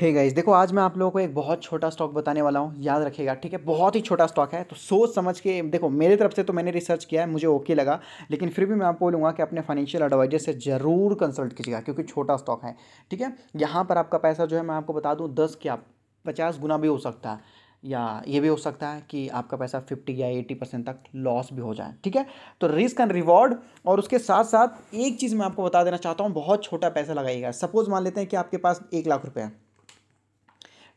हे hey guys देखो आज मैं आप लोगों को एक बहुत छोटा स्टॉक बताने वाला हूँ याद रखिएगा ठीक है बहुत ही छोटा स्टॉक है तो सोच समझ के देखो मेरे तरफ से तो मैंने रिसर्च किया है मुझे ओके लगा लेकिन फिर भी मैं आपको बोलूँगा कि अपने फाइनेंशियल एडवाइजर से ज़रूर कंसल्ट कीजिएगा क्योंकि छोटा स्टॉक है ठीक है यहाँ पर आपका पैसा जो है मैं आपको बता दूँ दस क्या पचास गुना भी हो सकता है या ये भी हो सकता है कि आपका पैसा फिफ्टी या एट्टी परसेंट तक लॉस भी हो जाए ठीक है तो रिस्क एंड रिवॉर्ड और उसके साथ साथ एक चीज़ मैं आपको बता देना चाहता हूँ बहुत छोटा पैसा लगाइएगा सपोज़ मान लेते हैं कि आपके पास एक लाख रुपये है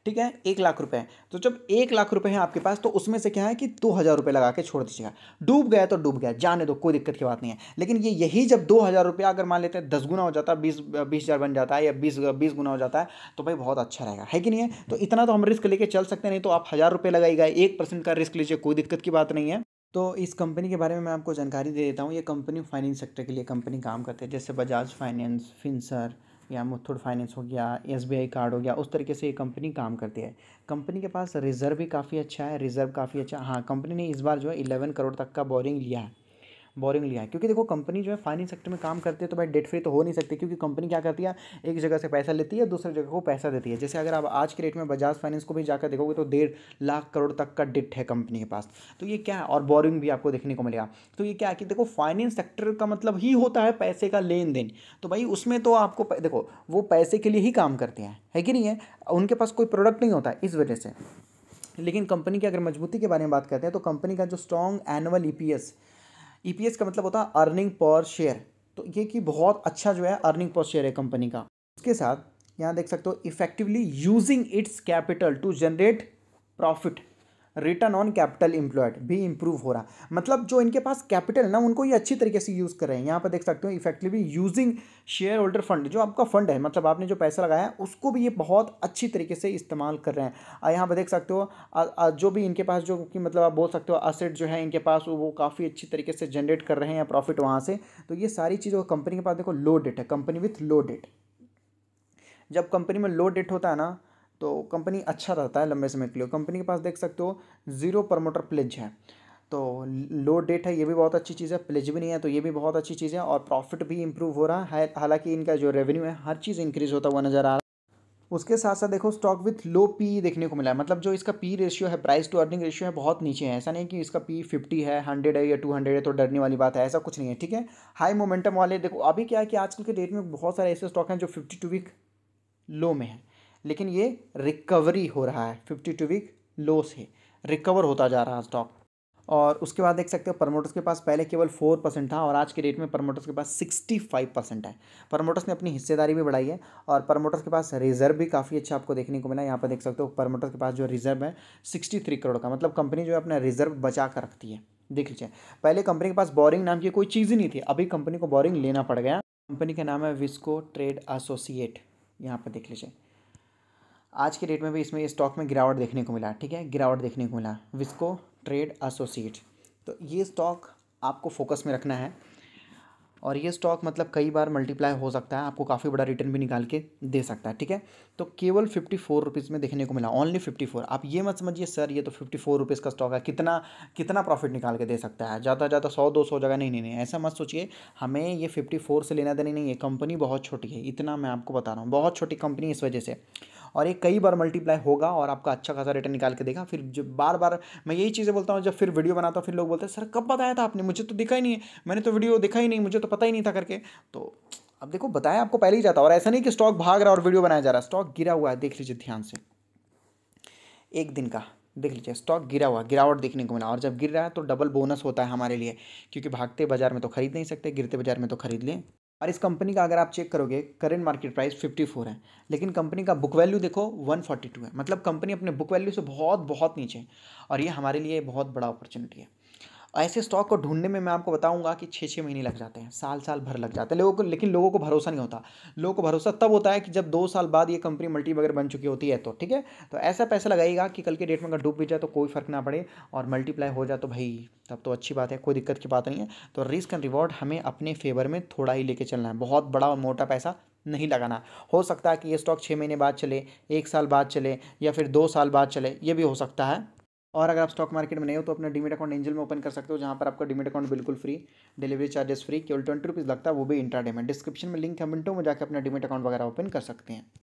ठीक है एक लाख रुपए हैं तो जब एक लाख रुपए हैं आपके पास तो उसमें से क्या है कि दो हज़ार रुपये लगा के छोड़ दीजिएगा डूब गया तो डूब गया जाने दो कोई दिक्कत की बात नहीं है लेकिन ये यही जब दो हज़ार रुपया अगर मान लेते हैं दस गुना हो जाता है बीस बीस हज़ार बन जाता है या बीस बीस गुना हो जाता है तो भाई बहुत अच्छा रहेगा है कि नहीं है तो इतना तो हम रिस्क लेके चल सकते नहीं तो आप हज़ार रुपये लगाएगा एक परसेंट का रिस्क लीजिए कोई दिक्कत की बात नहीं है तो इस कंपनी के बारे में मैं आपको जानकारी दे देता हूँ ये कंपनी फाइनेंस सेक्टर के लिए कंपनी काम करती है जैसे बजाज फाइनेंस फिनसर या मुथूट फाइनेंस हो गया एस कार्ड हो गया उस तरीके से ये कंपनी काम करती है कंपनी के पास रिजर्व भी काफ़ी अच्छा है रिजर्व काफ़ी अच्छा हाँ कंपनी ने इस बार जो है इलेवन करोड़ तक का बोरिंग लिया है बोरिंग लिया है क्योंकि देखो कंपनी जो है फाइनेंस सेक्टर में काम करती है तो भाई डेट फ्री तो हो नहीं सकती क्योंकि कंपनी क्या करती है एक जगह से पैसा लेती है दूसरी जगह को पैसा देती है जैसे अगर आप आज के डेट में बजाज फाइनेंस को भी जाकर देखोगे तो डेढ़ लाख करोड़ तक का डेट है कंपनी के पास तो ये क्या है और बोरिंग भी आपको देखने को मिलेगा तो ये क्या है कि देखो फाइनेंस सेक्टर का मतलब ही होता है पैसे का लेन देन तो भाई उसमें तो आपको देखो वो पैसे के लिए ही काम करते हैं है कि नहीं है उनके पास कोई प्रोडक्ट नहीं होता इस वजह से लेकिन कंपनी की अगर मजबूती के बारे में बात करते हैं तो कंपनी का जो strong annual E E e का मतलब होता है अर्निंग पर शेयर तो ये कि बहुत अच्छा जो है अर्निंग पर शेयर है कंपनी का उसके साथ यहाँ देख सकते हो effectively using its capital to generate profit return on capital employed भी इंप्रूव हो रहा मतलब जो इनके पास कैपिटल ना उनको ये अच्छी तरीके से यूज़ कर रहे हैं यहाँ पर देख सकते हो effectively using shareholder fund जो आपका फंड है मतलब आपने जो पैसा लगाया है उसको भी ये बहुत अच्छी तरीके से इस्तेमाल कर रहे हैं और यहाँ पर देख सकते हो जो भी इनके पास जो कि मतलब आप बोल सकते हो असेट जो है इनके पास वो काफ़ी अच्छी तरीके से जनरेट कर रहे हैं प्रॉफिट वहाँ से तो ये सारी चीज़ों कंपनी के पास देखो लो डेट है कंपनी विथ लो डेट जब कंपनी में लो डेट होता है ना तो कंपनी अच्छा रहता है लंबे समय के लिए कंपनी के पास देख सकते हो ज़ीरो प्रमोटर प्लेज है तो लो डेट है ये भी बहुत अच्छी चीज़ है प्लेज भी नहीं है तो ये भी बहुत अच्छी चीज़ है और प्रॉफिट भी इंप्रूव हो रहा है हालांकि इनका जो रेवेन्यू है हर चीज़ इंक्रीज़ होता हुआ नज़र आ रहा है उसके साथ साथ देखो स्टॉक विथ लो पी देखने को मिला है मतलब जो इसका पी रेशियो है प्राइस टू अर्निंग रेशियो है बहुत नीचे है ऐसा नहीं कि इसका पी फिफ्टी है हंड्रेड है या टू हंड्रेड है तो डरने वाली बात है ऐसा कुछ नहीं है ठीक है हाई मोमेंटम वाले देखो अभी क्या है कि आजकल के डेट में बहुत सारे ऐसे स्टॉक हैं जो फिफ्टी टू वीक लो में है लेकिन ये रिकवरी हो रहा है फिफ्टी टू वीक लो से रिकवर होता जा रहा है स्टॉक और उसके बाद देख सकते हो प्रमोटर्स के पास पहले केवल फोर परसेंट था और आज के डेट में प्रमोटर्स के पास सिक्सटी फाइव परसेंट है प्रमोटर्स ने अपनी हिस्सेदारी भी बढ़ाई है और प्रमोटर्स के पास रिजर्व भी काफ़ी अच्छा आपको देखने को मिला यहाँ पर देख सकते हो प्रमोटर्स के पास जो रिजर्व है सिक्सटी थ्री करोड़ का मतलब कंपनी जो है अपना रिजर्व बचा कर रखती है देख लीजिए पहले कंपनी के पास बोरिंग नाम की कोई चीज़ ही नहीं थी अभी कंपनी को बोरिंग लेना पड़ गया कंपनी का नाम है विस्को ट्रेड एसोसिएट यहाँ पर देख लीजिए आज के डेट में भी इसमें स्टॉक में गिरावट देखने को मिला ठीक है गिरावट देखने को मिला विस्को ट्रेड एसोसिएट तो ये स्टॉक आपको फोकस में रखना है और ये स्टॉक मतलब कई बार मल्टीप्लाई हो सकता है आपको काफ़ी बड़ा रिटर्न भी निकाल के दे सकता है ठीक है तो केवल फिफ्टी फोर रुपीज़ में देखने को मिला ओनली फिफ्टी फोर आप ये मत समझिए सर ये तो फिफ्टी फोर रुपीज़ का स्टॉक है कितना कितना प्रॉफिट निकाल के दे सकता है ज़्यादा ज़्यादा सौ दो सौ जगह नहीं नहीं नहीं ऐसा मत सोचिए हमें ये फिफ्टी फोर से लेना देना नहीं है कंपनी बहुत छोटी है इतना मैं आपको बता रहा हूँ बहुत छोटी कंपनी इस वजह से और ये कई बार मल्टीप्लाई होगा और आपका अच्छा खासा रिटर्न निकाल के देगा फिर जब बार बार मैं यही चीज़ें बोलता हूँ जब फिर वीडियो बनाता हूँ फिर लोग बोलते हैं सर कब बताया था आपने मुझे तो दिखा ही नहीं है मैंने तो वीडियो दिखा ही नहीं मुझे तो पता ही नहीं था करके तो अब देखो बताया आपको पहले ही जाता और ऐसा नहीं कि स्टॉक भाग रहा और वीडियो बनाया जा रहा है स्टॉक गिरा हुआ है देख लीजिए ध्यान से एक दिन का देख लीजिए स्टॉक गिरा हुआ गिरावट देखने को मिला और जब गिर रहा है तो डबल बोनस होता है हमारे लिए क्योंकि भागते बाजार में तो खरीद नहीं सकते गिरते बाजार में तो खरीद लें और इस कंपनी का अगर आप चेक करोगे करेंट मार्केट प्राइस 54 है लेकिन कंपनी का बुक वैल्यू देखो 142 है मतलब कंपनी अपने बुक वैल्यू से बहुत बहुत नीचे है और ये हमारे लिए बहुत बड़ा अपॉर्चुनिटी है ऐसे स्टॉक को ढूंढने में मैं आपको बताऊंगा कि छः छः महीने लग जाते हैं साल साल भर लग जाते हैं लोगों को लेकिन लोगों को भरोसा नहीं होता लोगों को भरोसा तब होता है कि जब दो साल बाद ये कंपनी मल्टी वगैरह बन चुकी होती है तो ठीक है तो ऐसा पैसा लगाएगा कि कल के डेट में अगर डूब भी जाए तो कोई फ़र्क ना पड़े और मल्टीप्लाई हो जाए तो भाई तब तो अच्छी बात है कोई दिक्कत की बात नहीं है तो रिस्क एंड रिवॉर्ड हमें अपने फेवर में थोड़ा ही लेके चलना है बहुत बड़ा और मोटा पैसा नहीं लगाना हो सकता है कि ये स्टॉक छः महीने बाद चले एक साल बाद चले या फिर दो साल बाद चले ये भी हो सकता है और अगर आप स्टॉक मार्केट में नहीं हो तो अपना डिमिट अकाउंट एंजल में ओपन कर सकते हो जहाँ पर आपका डिमिट अकाउंट बिल्कुल फ्री डिलीवरी चार्जेस फ्री केवल ट्वेंटी रुपीज़ लगता है वो भी इंट्राडे में डिस्क्रिप्शन में लिंक है मिनटों में जाकर अपना डिमिट अकाउंट वगैरह ओपन कर सकते हैं